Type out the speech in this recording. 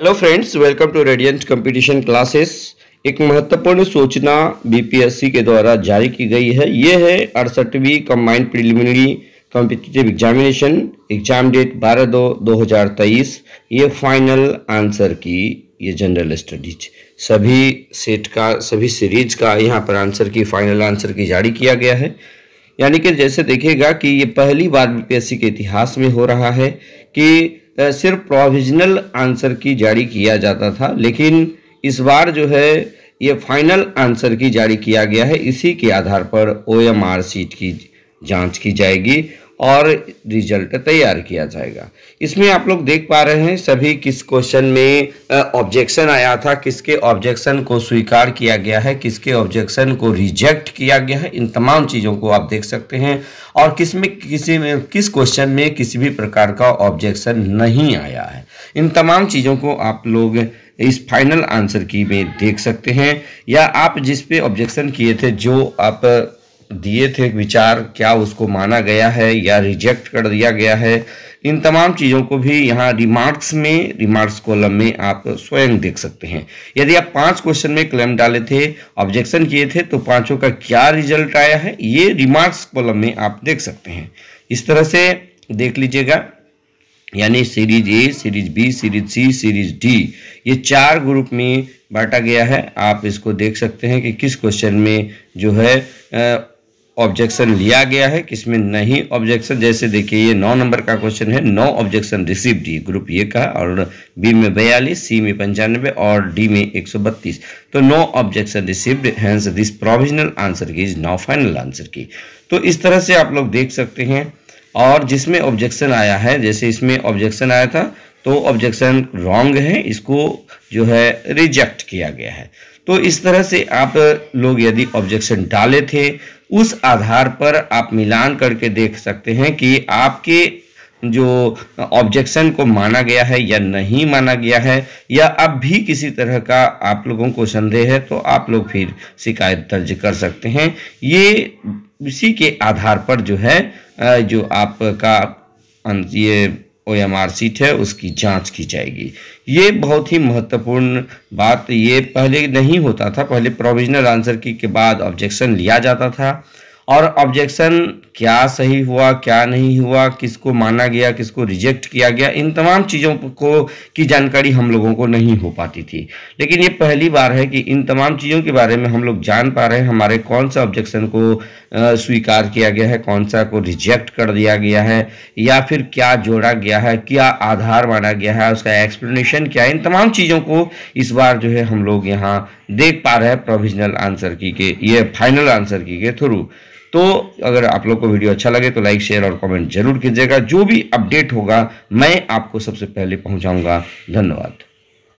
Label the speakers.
Speaker 1: hello friends welcome to radiant competition classes एक महत्वपूर्ण सूचना बीपीएससी के द्वारा जारी की गई है ये है अड़सठवीं combined preliminary competitive examination exam date 12 दो 2023 ये फाइनल आंसर की ये जनरल स्टडीज सभी सेट का सभी सीरीज का यहाँ पर आंसर की फाइनल आंसर की जारी किया गया है यानी कि जैसे देखिएगा कि ये पहली बार बी के इतिहास में हो रहा है कि सिर्फ प्रोविजनल आंसर की जारी किया जाता था लेकिन इस बार जो है ये फाइनल आंसर की जारी किया गया है इसी के आधार पर ओ सीट की जांच की जाएगी और रिजल्ट तैयार किया जाएगा इसमें आप लोग देख पा रहे हैं सभी किस क्वेश्चन में ऑब्जेक्शन आया था किसके ऑब्जेक्शन को स्वीकार किया गया है किसके ऑब्जेक्शन को रिजेक्ट किया गया है इन तमाम चीज़ों को आप देख सकते हैं और किस में किसी में किस क्वेश्चन में किसी भी प्रकार का ऑब्जेक्शन नहीं आया है इन तमाम चीज़ों को आप लोग इस फाइनल आंसर की में देख सकते हैं या आप जिस पे ऑब्जेक्शन किए थे जो आप दिए थे विचार क्या उसको माना गया है या रिजेक्ट कर दिया गया है इन तमाम चीज़ों को भी यहाँ रिमार्क्स में रिमार्क्स कॉलम में आप स्वयं देख सकते हैं यदि आप पांच क्वेश्चन में क्लेम डाले थे ऑब्जेक्शन किए थे तो पांचों का क्या रिजल्ट आया है ये रिमार्क्स कॉलम में आप देख सकते हैं इस तरह से देख लीजिएगा यानी series A series B series C series D ये चार ग्रुप में बांटा गया है आप इसको देख सकते हैं कि किस क्वेश्चन में जो है ऑब्जेक्शन लिया गया है किसमें नहीं ऑब्जेक्शन जैसे देखिए ये नौ नंबर का क्वेश्चन है no objection received D group ये का और बी में बयालीस सी में पंचानवे और डी में एक सौ बत्तीस तो no objection received hence this provisional answer key is now final answer key तो इस तरह से आप लोग देख सकते हैं और जिसमें ऑब्जेक्शन आया है जैसे इसमें ऑब्जेक्शन आया था तो ऑब्जेक्शन रॉन्ग है इसको जो है रिजेक्ट किया गया है तो इस तरह से आप लोग यदि ऑब्जेक्शन डाले थे उस आधार पर आप मिलान करके देख सकते हैं कि आपके जो ऑब्जेक्शन को माना गया है या नहीं माना गया है या अब भी किसी तरह का आप लोगों को संदेह है तो आप लोग फिर शिकायत दर्ज कर सकते हैं ये इसी के आधार पर जो है जो आपका अं, ये ओ एम आर सीट है उसकी जांच की जाएगी ये बहुत ही महत्वपूर्ण बात ये पहले नहीं होता था पहले प्रोविजनल आंसर की के बाद ऑब्जेक्शन लिया जाता था और ऑब्जेक्शन क्या सही हुआ क्या नहीं हुआ किसको माना गया किसको रिजेक्ट किया गया इन तमाम चीज़ों को की जानकारी हम लोगों को नहीं हो पाती थी लेकिन ये पहली बार है कि इन तमाम चीज़ों के बारे में हम लोग जान पा रहे हैं हमारे कौन सा ऑब्जेक्शन को स्वीकार किया गया है कौन सा को रिजेक्ट कर दिया गया है या फिर क्या जोड़ा गया है क्या आधार माना गया है उसका एक्सप्लेनेशन क्या है इन तमाम चीज़ों को इस बार जो है हम लोग यहाँ देख पा रहे हैं प्रोविजनल आंसर की के ये फाइनल आंसर की के थ्रू तो अगर आप लोग को वीडियो अच्छा लगे तो लाइक शेयर और कमेंट जरूर कीजिएगा जो भी अपडेट होगा मैं आपको सबसे पहले पहुंचाऊंगा धन्यवाद